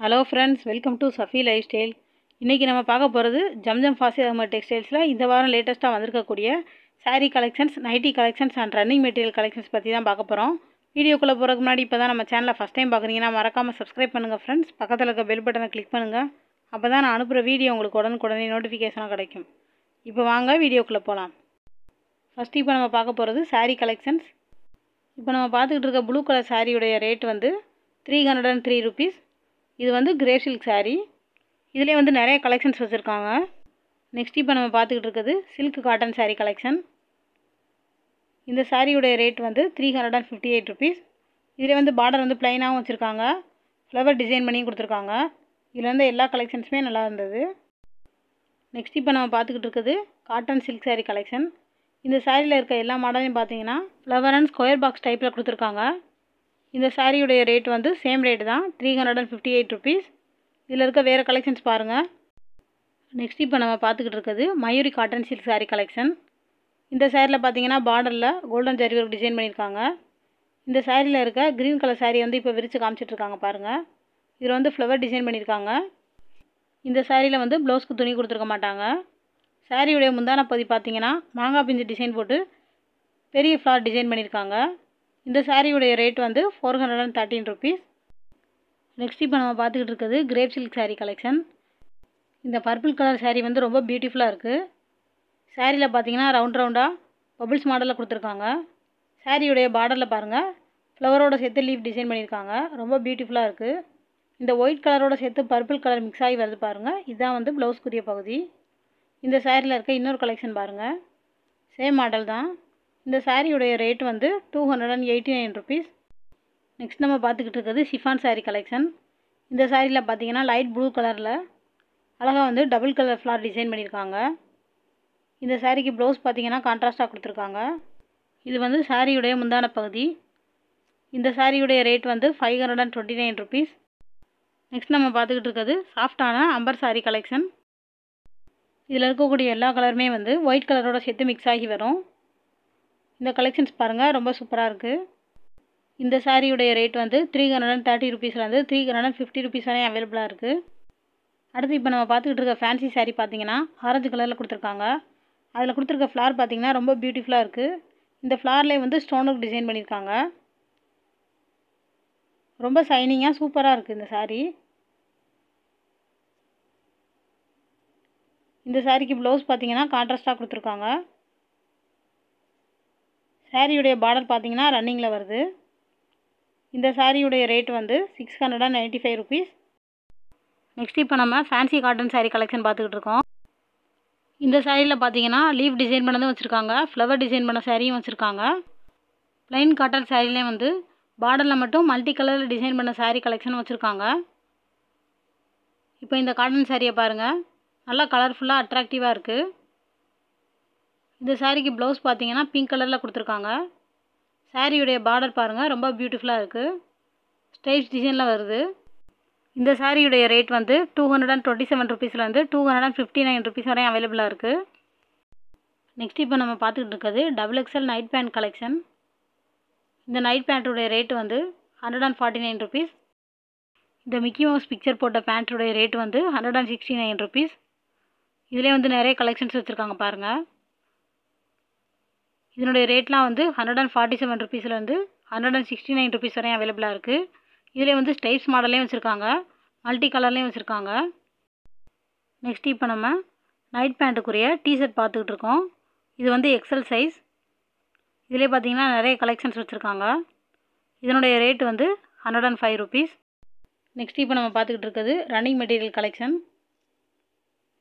hello friends welcome to Safi lifestyle இன்றைக்கி நம்ம பார்க்க போகிறது ஜம்ஜம் ஃபாசி அகமது டெக்ஸ்டைல்ஸில் இந்த வாரம் லேட்டஸ்ட்டாக வந்திருக்கக்கூடிய sari collections nighty collections and running material collections பற்றி தான் பார்க்க போகிறோம் வீடியோக்குள்ளே போகிறதுக்கு முன்னாடி இப்போ தான் நம்ம சேனலை ஃபஸ்ட் டைம் பார்க்குறீங்கன்னா மறக்காமல் சப்ஸ்கிரைப் பண்ணுங்கள் ஃப்ரெண்ட்ஸ் பக்கத்தில் இருக்க பெல் பட்டனை கிளிக் பண்ணுங்கள் அப்போ தான் நான் அனுப்புகிற வீடியோ உங்களுக்கு உடனுக்குடனே நோட்டிஃபிகேஷனாக கிடைக்கும் இப்போ வாங்க வீடியோக்குள்ளே போகலாம் ஃபஸ்ட்டு இப்போ நம்ம பார்க்க போகிறது சாரீ கலெக்ஷன்ஸ் இப்போ நம்ம பார்த்துக்கிட்டு இருக்க ப்ளூ கலர் சாரியுடைய ரேட் வந்து three hundred and three rupees இது வந்து கிரே சில்க் சாரீ இதிலே வந்து நிறைய கலெக்ஷன்ஸ் வச்சுருக்காங்க நெக்ஸ்ட் இப்போ நம்ம பார்த்துக்கிட்டு இருக்குது சில்க் காட்டன் சாரீ கலெக்ஷன் இந்த சாரியுடைய ரேட் வந்து three hundred and fifty eight rupees இதில் வந்து பார்டர் வந்து ப்ளைனாகவும் வச்சுருக்காங்க ஃப்ளவர் டிசைன் பண்ணியும் கொடுத்துருக்காங்க இதில் வந்து எல்லா கலெக்ஷன்ஸுமே நல்லா இருந்தது நெக்ஸ்ட் இப்போ நம்ம பார்த்துக்கிட்டு இருக்குது காட்டன் சில்க் சாரீ கலெக்ஷன் இந்த சாரியில் இருக்க எல்லா மாடலையும் பார்த்தீங்கன்னா ஃப்ளவர் அண்ட் ஸ்கொயர் பாக்ஸ் டைப்பில் கொடுத்துருக்காங்க இந்த சாரியுடைய ரேட் வந்து சேம் ரேட்டு தான் three hundred and fifty eight rupees இதில் இருக்க வேறு கலெக்ஷன்ஸ் பாருங்கள் நெக்ஸ்ட் இப்போ நம்ம பார்த்துக்கிட்டு இருக்குது Mayuri cotton silk sari collection இந்த சாரியில் பார்த்தீங்கன்னா பார்டரில் கோல்டன் ஜரி ஒர்க் டிசைன் பண்ணியிருக்காங்க இந்த சாரியில் இருக்க க்ரீன் கலர் சாரி வந்து இப்போ விரித்து காமிச்சிட்ருக்காங்க பாருங்கள் இதில் வந்து ஃப்ளவர் டிசைன் பண்ணியிருக்காங்க இந்த சாரியில் வந்து ப்ளவுஸ்க்கு துணி கொடுத்துருக்க மாட்டாங்க சாரியுடைய முந்தான பகுதி பார்த்தீங்கன்னா மாங்காய் பிஞ்சு டிசைன் போட்டு பெரிய ஃப்ளார் டிசைன் பண்ணியிருக்காங்க இந்த சாரியுடைய ரேட் வந்து four hundred and thirteen rupees next இப்போ நம்ம பார்த்துக்கிட்டு இருக்கிறது கிரேப் சில்க் சாரி கலெக்ஷன் இந்த பர்பிள் கலர் சாரீ வந்து ரொம்ப பியூட்டிஃபுல்லாக இருக்குது சாரியில் பார்த்தீங்கன்னா ரவுண்ட் ரவுண்டாக பபிள்ஸ் மாடலில் கொடுத்துருக்காங்க சாரியுடைய பார்டரில் பாருங்கள் ஃப்ளவரோட சேர்த்து லீஃப் டிசைன் பண்ணியிருக்காங்க ரொம்ப பியூட்டிஃபுல்லாக இருக்குது இந்த ஒயிட் கலரோட சேர்த்து பர்பிள் கலர் மிக்ஸ் ஆகி வருது பாருங்கள் இதுதான் வந்து ப்ளவுஸ்க்குரிய பகுதி இந்த சாரியில் இருக்க இன்னொரு கலெக்ஷன் பாருங்கள் சேம் மாடல் தான் இந்த சாரியுடைய ரேட் வந்து two hundred and eighty nine rupees next நம்ம பார்த்துக்கிட்டு இருக்கிறது ஷிஃபான் சாரீ கலெக்ஷன் இந்த சாரியில் பார்த்தீங்கன்னா லைட் ப்ளூ கலரில் அழகாக வந்து டபுள் கலர் ஃப்ளார் டிசைன் பண்ணியிருக்காங்க இந்த சாரீக்கு ப்ளவுஸ் பார்த்தீங்கன்னா கான்ட்ராஸ்ட்டாக கொடுத்துருக்காங்க இது வந்து சாரியுடைய முந்தான பகுதி இந்த சாரியுடைய ரேட் வந்து five hundred and twenty nine rupees next நம்ம பார்த்துக்கிட்டு இருக்கிறது சாஃப்டான அம்பர் சாரீ கலெக்ஷன் இதில் இருக்கக்கூடிய எல்லா கலருமே வந்து ஒயிட் கலரோட சேர்த்து மிக்ஸ் ஆகி வரும் இந்த கலெக்ஷன்ஸ் பாருங்கள் ரொம்ப சூப்பராக இருக்குது இந்த சாரியுடைய ரேட் வந்து த்ரீ ஹண்ட்ரட் அண்ட் தேர்ட்டி வந்து three hundred and fifty rupees வரையும் அவைலபிளாக இருக்குது அடுத்து இப்போ நம்ம பார்த்துக்கிட்டு இருக்க ஃபேன்சி சாரீ பார்த்தீங்கன்னா ஆரஞ்சு கலரில் கொடுத்துருக்காங்க அதில் கொடுத்துருக்க ஃப்ளார் பார்த்தீங்கன்னா ரொம்ப பியூட்டிஃபுல்லாக இருக்குது இந்த ஃப்ளார்லேயே வந்து ஸ்டோன் ஒர்க் டிசைன் பண்ணியிருக்காங்க ரொம்ப சைனிங்காக சூப்பராக இருக்குது இந்த சாரீ இந்த சாரீக்கு ப்ளவுஸ் பார்த்தீங்கன்னா கான்ட்ராஸ்ட்டாக கொடுத்துருக்காங்க சாரியுடைய பார்டர் பார்த்தீங்கன்னா ரன்னிங்கில் வருது இந்த சாரியுடைய ரேட் வந்து six hundred and ninety five rupees next இப்போ நம்ம ஃபேன்சி காட்டன் சாரீ கலெக்ஷன் பார்த்துக்கிட்டு இருக்கோம் இந்த சாரியில் பார்த்தீங்கன்னா லீஃப் டிசைன் பண்ணதும் வச்சுருக்காங்க ஃப்ளவர் டிசைன் பண்ண சாரியும் வச்சுருக்காங்க ப்ளைன் காட்டன் சாரிலே வந்து பார்டரில் மட்டும் மல்டி கலரில் டிசைன் பண்ண சாரீ கலெக்ஷன் வச்சுருக்காங்க இப்போ இந்த காட்டன் சாரியை பாருங்கள் நல்லா கலர்ஃபுல்லாக அட்ராக்டிவாக இருக்குது இந்த சாரீக்கு ப்ளவுஸ் பார்த்தீங்கன்னா பிங்க் கலரில் கொடுத்துருக்காங்க சாரியுடைய பார்டர் பாருங்கள் ரொம்ப பியூட்டிஃபுல்லாக இருக்குது ஸ்டைப் டிசைனில் வருது இந்த சாரியுடைய ரேட் வந்து two hundred and twenty seven ருப்பீஸ்லேருந்து two hundred and fifty nine rupees வரையும் அவைலபிளாக இருக்குது நெக்ஸ்ட் இப்போ நம்ம பார்த்துக்கிட்டு இருக்கிறது double XL night pant collection இந்த நைட் பேண்ட்டுடைய ரேட் வந்து hundred and forty nine rupees இந்த மிக்கி மவுஸ் பிக்சர் போட்ட பேண்ட்டுடைய ரேட் வந்து hundred and sixty nine rupees இதிலே வந்து நிறைய கலெக்ஷன்ஸ் வச்சுருக்காங்க பாருங்கள் இதனுடைய ரேட்லாம் வந்து ஹண்ட்ரட் அண்ட் ஃபார்ட்டி செவன் ருபீஸ்லேருந்து hundred and sixty nine rupees வரையும் அவைலபிளாக இருக்குது இதில் வந்து ஸ்டைப்ஸ் மாடல்லையும் வச்சுருக்காங்க மல்டி கலர்லேயும் வச்சுருக்காங்க நெக்ஸ்ட் இப்போ நம்ம நைட் பேண்ட்டுக்குரிய டிஷர்ட் பார்த்துக்கிட்டு இருக்கோம் இது வந்து எக்ஸல் சைஸ் இதிலே பார்த்தீங்கன்னா நிறைய கலெக்ஷன்ஸ் வச்சுருக்காங்க இதனுடைய ரேட் வந்து hundred and five rupees next இப்போ நம்ம பார்த்துக்கிட்டு இருக்கிறது ரன்னிங் மெட்டீரியல் கலெக்ஷன்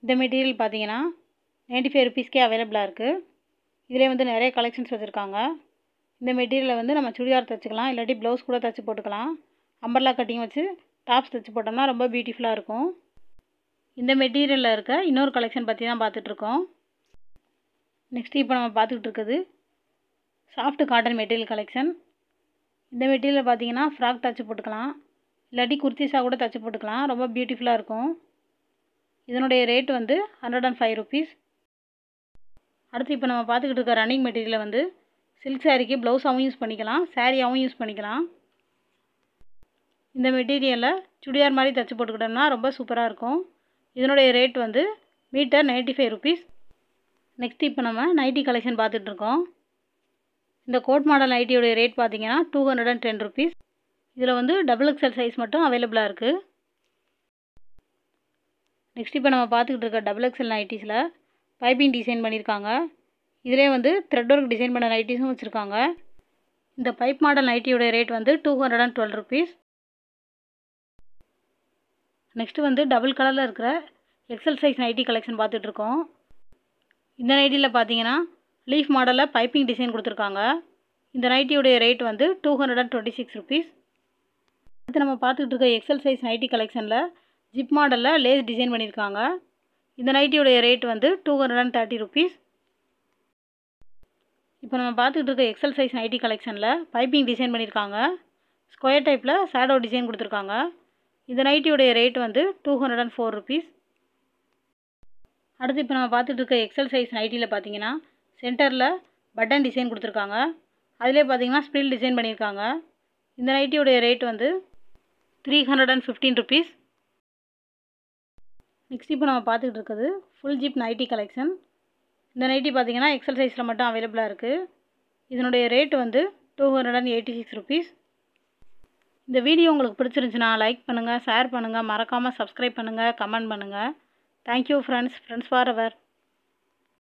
இந்த மெட்டீரியல் பார்த்தீங்கன்னா நைன்ட்டி ஃபைவ் ருபீஸ்க்கே அவைலபிளாக இருக்குது இதிலே வந்து நிறைய கலெக்ஷன்ஸ் வச்சுருக்காங்க இந்த மெட்டீரியலை வந்து நம்ம சுடிதார் தைச்சிக்கலாம் இல்லாட்டி ப்ளவுஸ் கூட தைச்சி போட்டுக்கலாம் அம்பர்லா கட்டிங் வச்சு டாப்ஸ் தைச்சி போட்டோம்னா ரொம்ப பியூட்டிஃபுல்லாக இருக்கும் இந்த மெட்டீரியலில் இருக்க இன்னொரு கலெக்ஷன் பற்றி தான் பார்த்துட்ருக்கோம் நெக்ஸ்ட் இப்போ நம்ம பார்த்துக்கிட்டு இருக்குது சாஃப்ட் காட்டன் மெட்டீரியல் கலெக்ஷன் இந்த மெட்டீரியல் பார்த்தீங்கன்னா ஃப்ராக் தைச்சி போட்டுக்கலாம் இல்லாட்டி குர்த்திஸாக கூட தைச்சி போட்டுக்கலாம் ரொம்ப பியூட்டிஃபுல்லாக இருக்கும் இதனுடைய ரேட் வந்து ஹண்ட்ரட் அண்ட் ஃபைவ் ருபீஸ் அடுத்து இப்போ நம்ம பார்த்துக்கிட்டு இருக்க ரன்னிங் மெட்டீரியலை வந்து சில்க் சாரீக்கு ப்ளவுஸாகவும் யூஸ் பண்ணிக்கலாம் சாரியாகவும் யூஸ் பண்ணிக்கலாம் இந்த மெட்டீரியலை சுடிதார் மாதிரி தைச்சி போட்டுக்கிட்டோம்னா ரொம்ப சூப்பராக இருக்கும் இதனுடைய ரேட் வந்து metre ninety five rupees next இப்போ நம்ம நைட்டி கலெக்ஷன் பார்த்துட்ருக்கோம் இந்த கோட் மாடல் நைட்டியுடைய ரேட் பார்த்தீங்கன்னா two hundred and ten rupees இதில் வந்து டபுள் எக்ஸல் சைஸ் மட்டும் அவைலபிளாக இருக்குது நெக்ஸ்ட் இப்போ நம்ம பார்த்துக்கிட்டு இருக்க டபுள் எக்ஸல் நைட்டிஸில் பைப்பிங் டிசைன் பண்ணியிருக்காங்க இதிலே வந்து த்ரெட் ஒர்க் டிசைன் பண்ண நைட்டிஸும் வச்சுருக்காங்க இந்த பைப் மாடல் நைட்டியோடைய ரேட் வந்து two hundred and twelve rupees next வந்து டபுள் கலரில் இருக்கிற எக்ஸல் சைஸ் நைட்டி கலெக்ஷன் பார்த்துட்ருக்கோம் இந்த நைட்டியில் பார்த்தீங்கன்னா லீஃப் மாடலில் பைப்பிங் டிசைன் கொடுத்துருக்காங்க இந்த நைட்டியோடைய ரேட் வந்து two hundred and twenty six rupees அடுத்து நம்ம பார்த்துட்டு இருக்க எக்ஸல் சைஸ் நைட்டி கலெக்ஷனில் ஜிப் மாடலில் லேஸ் டிசைன் பண்ணியிருக்காங்க இந்த நைட்டியுடைய ரேட் வந்து two hundred and thirty rupees இப்போ நம்ம பார்த்துக்கிட்டு இருக்க எக்ஸல் சைஸ் நைட்டி கலெக்ஷனில் பைப்பிங் டிசைன் பண்ணியிருக்காங்க ஸ்கொயர் டைப்பில் ஷேடோ டிசைன் கொடுத்துருக்காங்க இந்த நைட்டியுடைய ரேட் வந்து two hundred and four rupees அடுத்து இப்போ நம்ம பார்த்துட்டு இருக்க எக்ஸல் சைஸ் நைட்டியில் பார்த்தீங்கன்னா சென்டரில் பட்டன் டிசைன் கொடுத்துருக்காங்க அதிலே பார்த்தீங்கன்னா ஸ்பில் டிசைன் பண்ணியிருக்காங்க இந்த நைட்டியுடைய ரேட் வந்து three hundred and fifteen rupees next இப்போ நம்ம பார்த்துக்கிட்டு இருக்குது ஃபுல் ஜிப் நைட்டி கலெக்ஷன் இந்த நைட்டி பார்த்தீங்கன்னா எக்ஸல் சைஸில் மட்டும் அவைலபிளாக இருக்குது இதனுடைய ரேட் வந்து two hundred and eighty six rupees இந்த வீடியோ உங்களுக்கு பிடிச்சிருந்துச்சுன்னா லைக் பண்ணுங்கள் ஷேர் பண்ணுங்கள் மறக்காமல் சப்ஸ்கிரைப் பண்ணுங்கள் கமெண்ட் பண்ணுங்கள் thank you friends friends for our